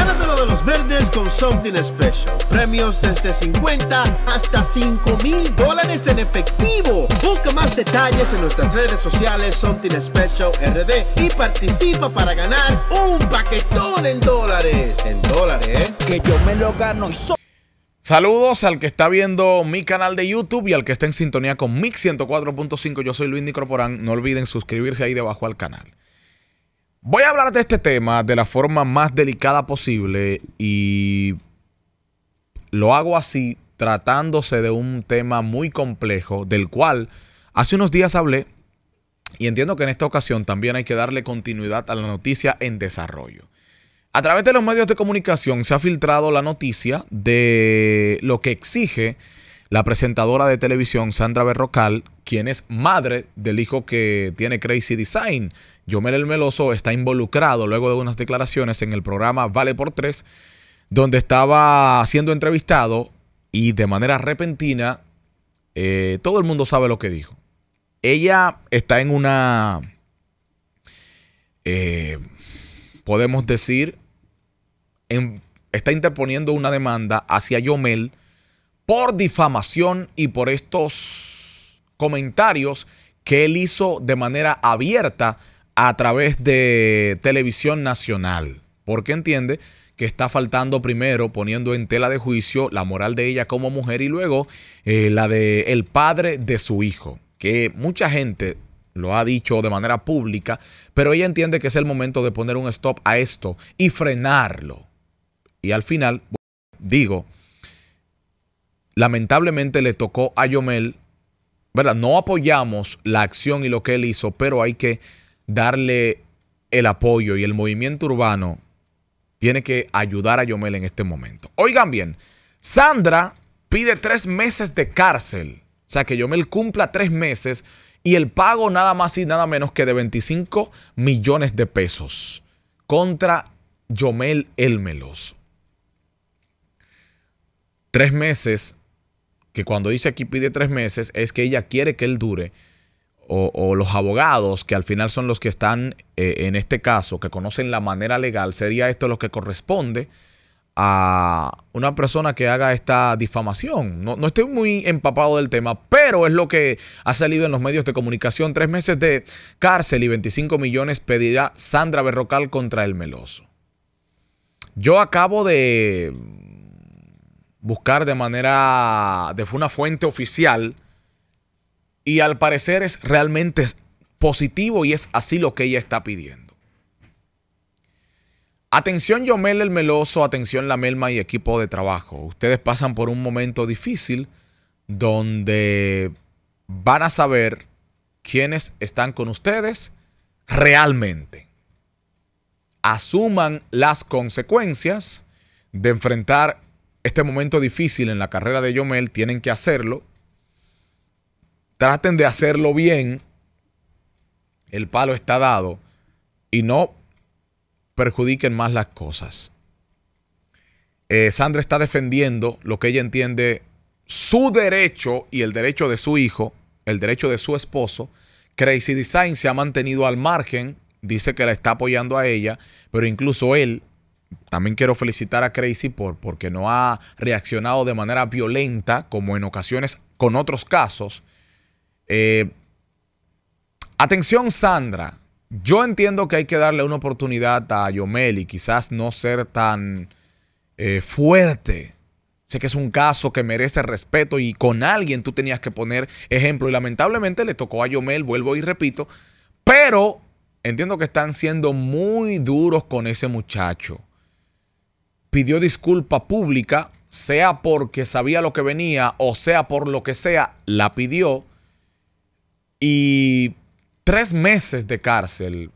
Gánatelo de los verdes con Something Special. Premios desde 50 hasta 5 mil dólares en efectivo. Busca más detalles en nuestras redes sociales Something Special RD y participa para ganar un paquetón en dólares. En dólares, ¿eh? Que yo me lo gano y soy. Saludos al que está viendo mi canal de YouTube y al que está en sintonía con Mix 104.5. Yo soy Luis Nicroporán. No olviden suscribirse ahí debajo al canal. Voy a hablar de este tema de la forma más delicada posible y lo hago así tratándose de un tema muy complejo del cual hace unos días hablé y entiendo que en esta ocasión también hay que darle continuidad a la noticia en desarrollo. A través de los medios de comunicación se ha filtrado la noticia de lo que exige la presentadora de televisión Sandra Berrocal, quien es madre del hijo que tiene Crazy Design, Yomel El Meloso está involucrado luego de unas declaraciones en el programa Vale por Tres, donde estaba siendo entrevistado y de manera repentina, eh, todo el mundo sabe lo que dijo. Ella está en una, eh, podemos decir, está interponiendo una demanda hacia Yomel por difamación y por estos comentarios que él hizo de manera abierta a través de televisión nacional, porque entiende que está faltando primero poniendo en tela de juicio la moral de ella como mujer y luego eh, la de el padre de su hijo, que mucha gente lo ha dicho de manera pública, pero ella entiende que es el momento de poner un stop a esto y frenarlo. Y al final digo, lamentablemente le tocó a Yomel, ¿verdad? No apoyamos la acción y lo que él hizo, pero hay que darle el apoyo y el movimiento urbano tiene que ayudar a Yomel en este momento. Oigan bien, Sandra pide tres meses de cárcel. O sea, que Yomel cumpla tres meses y el pago nada más y nada menos que de 25 millones de pesos contra Yomel Elmelos. Tres meses, que cuando dice aquí pide tres meses, es que ella quiere que él dure o, los abogados, que al final son los que están eh, en este caso, que conocen la manera legal, sería esto lo que corresponde a una persona que haga esta difamación. No, no, estoy muy empapado del tema, pero es lo que ha salido en los medios de comunicación. Tres meses de cárcel y 25 millones pedirá Sandra Berrocal contra el Meloso. Yo acabo de buscar de manera, de una fuente oficial, y al parecer es realmente positivo y es así lo que ella está pidiendo. Atención Yomel el Meloso, atención la Melma y equipo de trabajo. Ustedes pasan por un momento difícil donde van a saber quiénes están con ustedes realmente. Asuman las consecuencias de enfrentar este momento difícil en la carrera de Yomel, tienen que hacerlo Traten de hacerlo bien. El palo está dado. Y no perjudiquen más las cosas. Eh, Sandra está defendiendo lo que ella entiende su derecho y el derecho de su hijo, el derecho de su esposo. Crazy Design se ha mantenido al margen, dice que la está apoyando a ella, pero incluso él, también quiero felicitar a Crazy por, porque no ha reaccionado de manera violenta como en ocasiones con otros casos. Eh, atención, Sandra. Yo entiendo que hay que darle una oportunidad a Yomel y quizás no ser tan eh, fuerte. Sé que es un caso que merece respeto y con alguien tú tenías que poner ejemplo. Y lamentablemente le tocó a Yomel, vuelvo y repito. Pero entiendo que están siendo muy duros con ese muchacho. Pidió disculpa pública, sea porque sabía lo que venía o sea por lo que sea, la pidió. Y tres meses de cárcel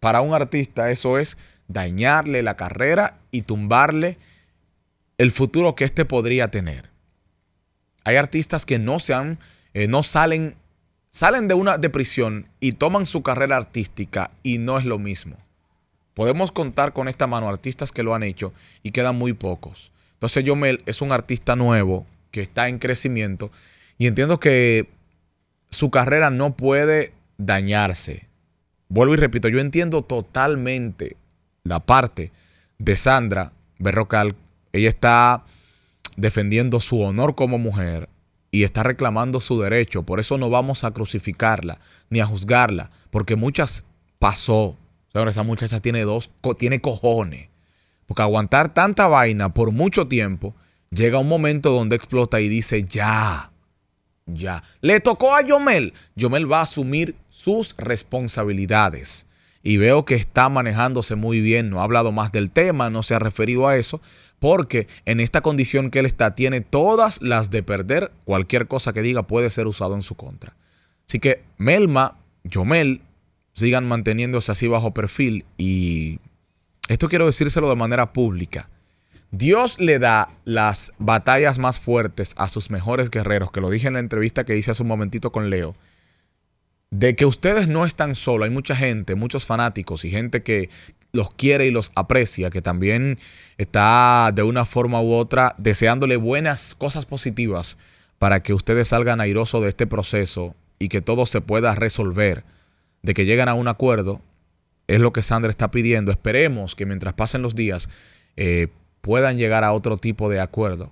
para un artista, eso es dañarle la carrera y tumbarle el futuro que éste podría tener. Hay artistas que no se han, eh, no salen, salen de una de prisión y toman su carrera artística y no es lo mismo. Podemos contar con esta mano artistas que lo han hecho y quedan muy pocos. Entonces Yomel es un artista nuevo que está en crecimiento y entiendo que su carrera no puede dañarse. Vuelvo y repito, yo entiendo totalmente la parte de Sandra Berrocal. Ella está defendiendo su honor como mujer y está reclamando su derecho. Por eso no vamos a crucificarla ni a juzgarla, porque muchas pasó. Señora, esa muchacha tiene dos, tiene cojones. Porque aguantar tanta vaina por mucho tiempo, llega un momento donde explota y dice, ya, ya. Le tocó a Yomel. Yomel va a asumir sus responsabilidades. Y veo que está manejándose muy bien, no ha hablado más del tema, no se ha referido a eso, porque en esta condición que él está tiene todas las de perder. Cualquier cosa que diga puede ser usado en su contra. Así que Melma, Yomel, sigan manteniéndose así bajo perfil y esto quiero decírselo de manera pública. Dios le da las batallas más fuertes a sus mejores guerreros, que lo dije en la entrevista que hice hace un momentito con Leo, de que ustedes no están solos, hay mucha gente, muchos fanáticos y gente que los quiere y los aprecia, que también está de una forma u otra deseándole buenas cosas positivas para que ustedes salgan airosos de este proceso y que todo se pueda resolver, de que lleguen a un acuerdo, es lo que Sandra está pidiendo. Esperemos que mientras pasen los días, eh, puedan llegar a otro tipo de acuerdo.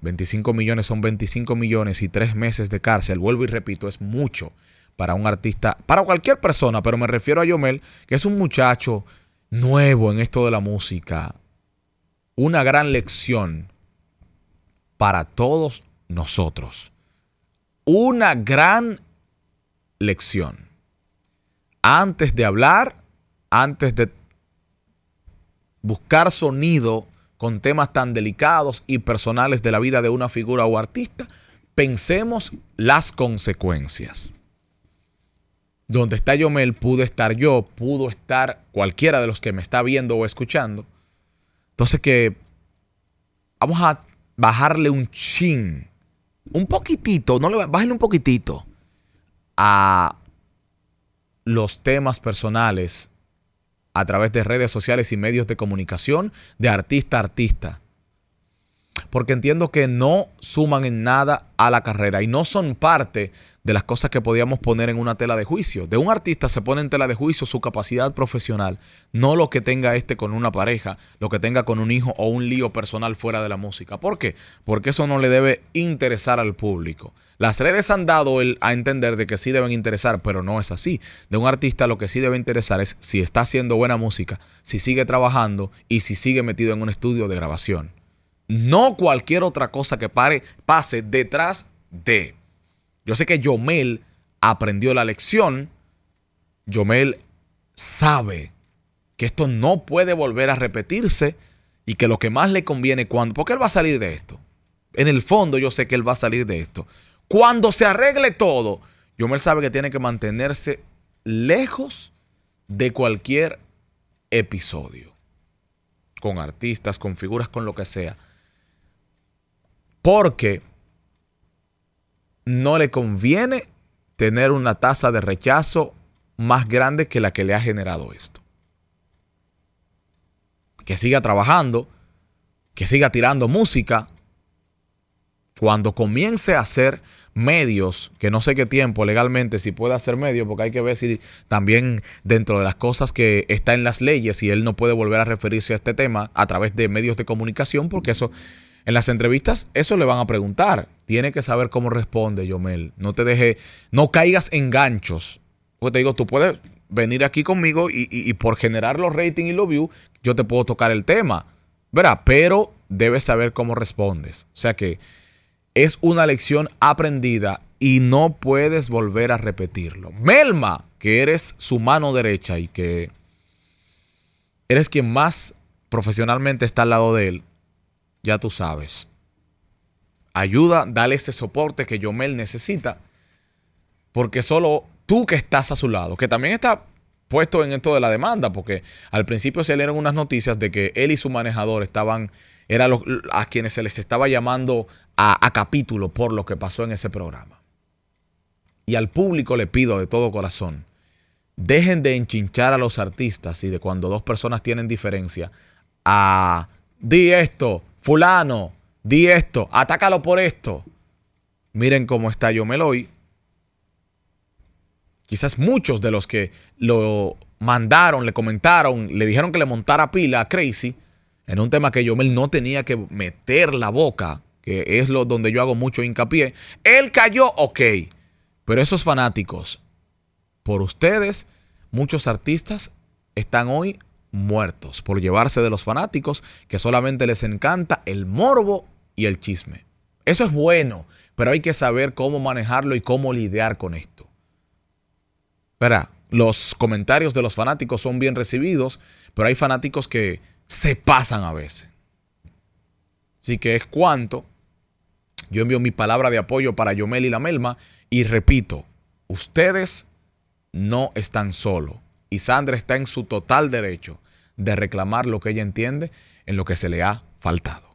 25 millones son 25 millones y tres meses de cárcel, vuelvo y repito, es mucho para un artista, para cualquier persona, pero me refiero a Yomel, que es un muchacho nuevo en esto de la música. Una gran lección para todos nosotros. Una gran lección. Antes de hablar, antes de buscar sonido con temas tan delicados y personales de la vida de una figura o artista, pensemos las consecuencias. Donde está Yomel, pude estar yo, pudo estar cualquiera de los que me está viendo o escuchando. Entonces que vamos a bajarle un chin, un poquitito, no le bájale un poquitito a los temas personales a través de redes sociales y medios de comunicación de artista a artista porque entiendo que no suman en nada a la carrera y no son parte de las cosas que podíamos poner en una tela de juicio. De un artista se pone en tela de juicio su capacidad profesional, no lo que tenga este con una pareja, lo que tenga con un hijo o un lío personal fuera de la música. ¿Por qué? Porque eso no le debe interesar al público. Las redes han dado a entender de que sí deben interesar, pero no es así. De un artista lo que sí debe interesar es si está haciendo buena música, si sigue trabajando y si sigue metido en un estudio de grabación no cualquier otra cosa que pare, pase detrás de. Yo sé que Yomel aprendió la lección. Yomel sabe que esto no puede volver a repetirse y que lo que más le conviene cuando, porque él va a salir de esto. En el fondo yo sé que él va a salir de esto. Cuando se arregle todo, Yomel sabe que tiene que mantenerse lejos de cualquier episodio. Con artistas, con figuras, con lo que sea porque no le conviene tener una tasa de rechazo más grande que la que le ha generado esto. Que siga trabajando, que siga tirando música. Cuando comience a hacer medios, que no sé qué tiempo legalmente, si puede hacer medios, porque hay que ver si también dentro de las cosas que está en las leyes, si él no puede volver a referirse a este tema a través de medios de comunicación, porque eso en las entrevistas eso le van a preguntar. Tiene que saber cómo responde, Yomel. No te deje, no caigas en ganchos. Porque te digo, tú puedes venir aquí conmigo y, por generar los ratings y los views, yo te puedo tocar el tema. verá Pero debes saber cómo respondes. O sea que es una lección aprendida y no puedes volver a repetirlo. Melma, que eres su mano derecha y que eres quien más profesionalmente está al lado de él, ya tú sabes. Ayuda, dale ese soporte que Yomel necesita, porque solo tú que estás a su lado, que también está puesto en esto de la demanda, porque al principio se dieron unas noticias de que él y su manejador estaban, eran a quienes se les estaba llamando a, a capítulo por lo que pasó en ese programa. Y al público le pido de todo corazón, dejen de enchinchar a los artistas y de cuando dos personas tienen diferencia, a di esto, fulano, di esto, atácalo por esto. Miren cómo está Yomel hoy. Quizás muchos de los que lo mandaron, le comentaron, le dijeron que le montara pila a Crazy, en un tema que Yomel no tenía que meter la boca, que es lo donde yo hago mucho hincapié. Él cayó, ok. Pero esos fanáticos, por ustedes, muchos artistas están hoy muertos por llevarse de los fanáticos que solamente les encanta el morbo y el chisme. Eso es bueno, pero hay que saber cómo manejarlo y cómo lidiar con esto. Verá, los comentarios de los fanáticos son bien recibidos, pero hay fanáticos que se pasan a veces. Así que es cuanto. Yo envío mi palabra de apoyo para Yomel y la Melma y repito, ustedes no están solos y Sandra está en su total derecho de reclamar lo que ella entiende en lo que se le ha faltado.